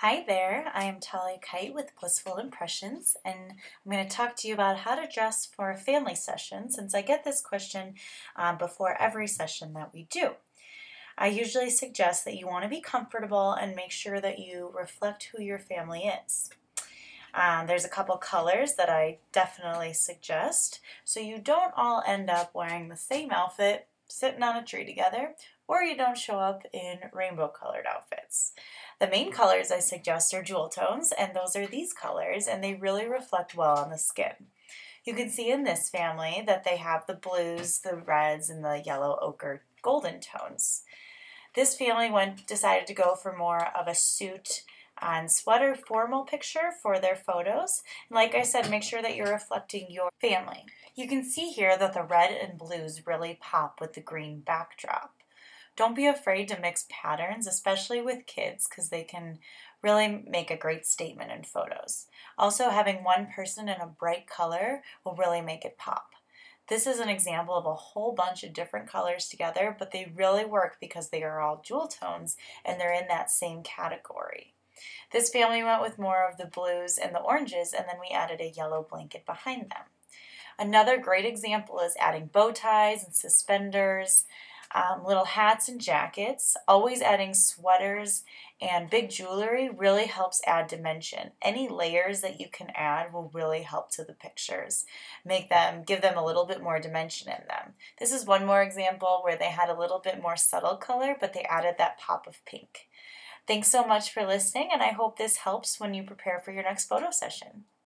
Hi there, I am Tali Kite with Blissful Impressions, and I'm going to talk to you about how to dress for a family session since I get this question uh, before every session that we do. I usually suggest that you want to be comfortable and make sure that you reflect who your family is. Um, there's a couple colors that I definitely suggest so you don't all end up wearing the same outfit sitting on a tree together, or you don't show up in rainbow colored outfits. The main colors I suggest are jewel tones, and those are these colors, and they really reflect well on the skin. You can see in this family that they have the blues, the reds, and the yellow ochre golden tones. This family went decided to go for more of a suit on sweater formal picture for their photos. And like I said, make sure that you're reflecting your family. You can see here that the red and blues really pop with the green backdrop. Don't be afraid to mix patterns, especially with kids, because they can really make a great statement in photos. Also, having one person in a bright color will really make it pop. This is an example of a whole bunch of different colors together, but they really work because they are all jewel tones and they're in that same category. This family went with more of the blues and the oranges, and then we added a yellow blanket behind them. Another great example is adding bow ties and suspenders, um, little hats and jackets. Always adding sweaters and big jewelry really helps add dimension. Any layers that you can add will really help to the pictures. Make them, give them a little bit more dimension in them. This is one more example where they had a little bit more subtle color, but they added that pop of pink. Thanks so much for listening, and I hope this helps when you prepare for your next photo session.